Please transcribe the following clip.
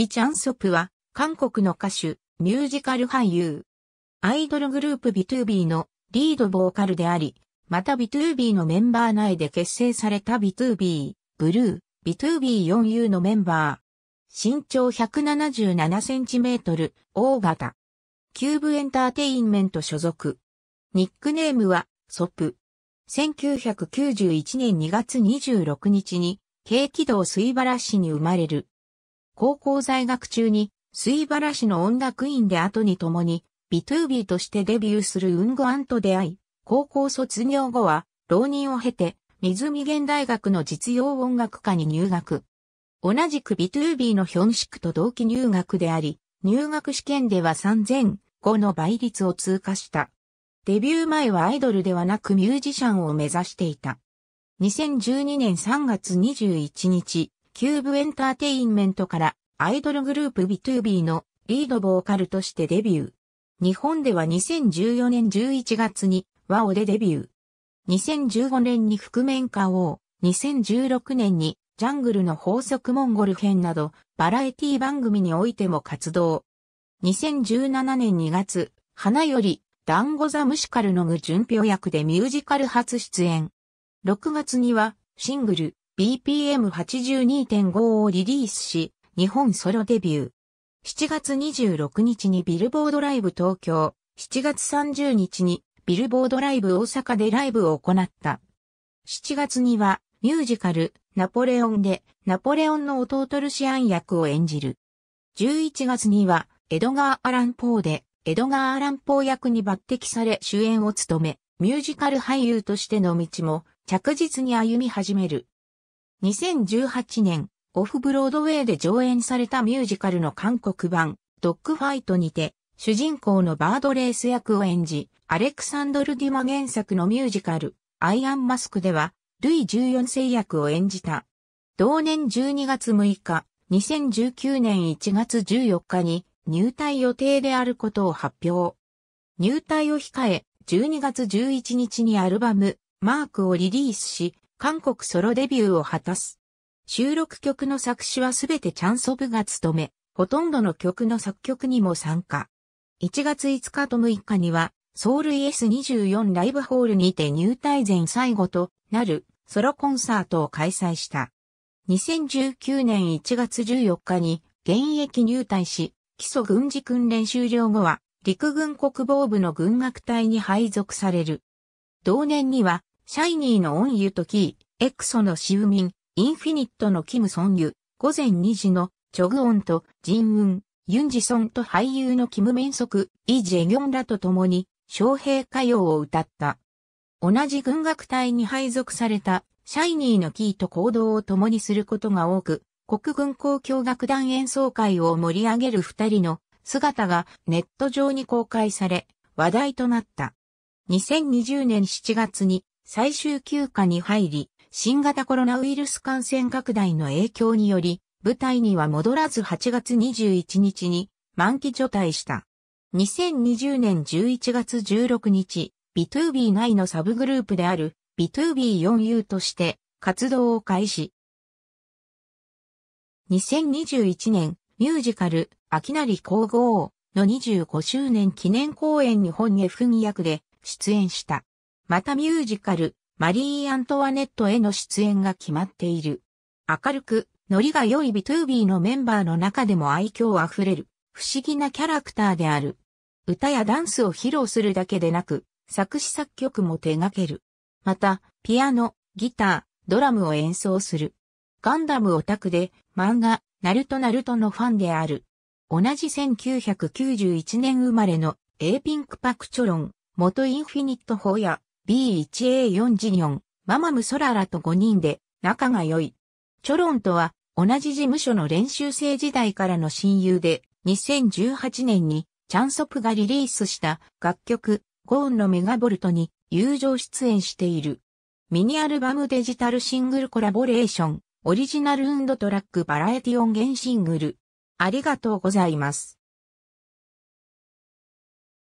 イ・チャンソプは、韓国の歌手、ミュージカル俳優。アイドルグループ B2B のリードボーカルであり、また B2B のメンバー内で結成された B2B、ブルー、B2B4U のメンバー。身長1 7 7トル、大型。キューブエンターテインメント所属。ニックネームは、ソプ。1991年2月26日に、軽軌道水原市に生まれる。高校在学中に、水原市の音楽院で後に共に、ビトゥービーとしてデビューするウンゴアンと出会い、高校卒業後は、浪人を経て、水見現大学の実用音楽科に入学。同じくビトゥービーのヒョンシクと同期入学であり、入学試験では3005の倍率を通過した。デビュー前はアイドルではなくミュージシャンを目指していた。2012年3月21日、キューブエンターテインメントからアイドルグループ B2B のリードボーカルとしてデビュー。日本では2014年11月に和オでデビュー。2015年に覆面歌王、2016年にジャングルの法則モンゴル編などバラエティ番組においても活動。2017年2月、花より団子ザムシカルの具順表役でミュージカル初出演。6月にはシングル、BPM82.5 をリリースし、日本ソロデビュー。7月26日にビルボードライブ東京、7月30日にビルボードライブ大阪でライブを行った。7月にはミュージカル、ナポレオンで、ナポレオンの弟ルシアン役を演じる。11月には、エドガー・アラン・ポーで、エドガー・アラン・ポー役に抜擢され主演を務め、ミュージカル俳優としての道も着実に歩み始める。2018年、オフブロードウェイで上演されたミュージカルの韓国版、ドッグファイトにて、主人公のバードレース役を演じ、アレクサンドル・ディマ原作のミュージカル、アイアン・マスクでは、ルイ14世役を演じた。同年12月6日、2019年1月14日に入隊予定であることを発表。入隊を控え、12月11日にアルバム、マークをリリースし、韓国ソロデビューを果たす。収録曲の作詞はすべてチャンソブが務め、ほとんどの曲の作曲にも参加。1月5日と6日には、ソウル ES24 ライブホールにて入隊前最後となるソロコンサートを開催した。2019年1月14日に現役入隊し、基礎軍事訓練終了後は陸軍国防部の軍楽隊に配属される。同年にはシャイニーのオンユとキー、エクソのシウミン、インフィニットのキムソンユ、午前2時のチョグオンとジンウン、ユンジソンと俳優のキムメンソク、イ・ジェギョンらと共に、昌平歌謡を歌った。同じ軍楽隊に配属された、シャイニーのキーと行動を共にすることが多く、国軍交響楽団演奏会を盛り上げる二人の姿がネット上に公開され、話題となった。2020年7月に最終休暇に入り、新型コロナウイルス感染拡大の影響により、舞台には戻らず8月21日に満期除退した。2020年11月16日、ビトゥービー内のサブグループであるビトゥービー4 u として活動を開始。2021年ミュージカル秋成皇后の25周年記念公演に本 F 2役で出演した。またミュージカル、マリー・アントワネットへの出演が決まっている。明るく、ノリが良いビトゥービーのメンバーの中でも愛嬌あふれる、不思議なキャラクターである。歌やダンスを披露するだけでなく、作詞作曲も手掛ける。また、ピアノ、ギター、ドラムを演奏する。ガンダムオタクで、漫画、ナルトナルトのファンである。同じ1991年生まれの、エーピンクパクチョロン、元インフィニット法ヤ。B1A4 ョ4、ママムソララと5人で仲が良い。チョロンとは同じ事務所の練習生時代からの親友で、2018年にチャンソプがリリースした楽曲、ゴーンのメガボルトに友情出演している。ミニアルバムデジタルシングルコラボレーション、オリジナルトラックバラエティ音源シングル。ありがとうございます。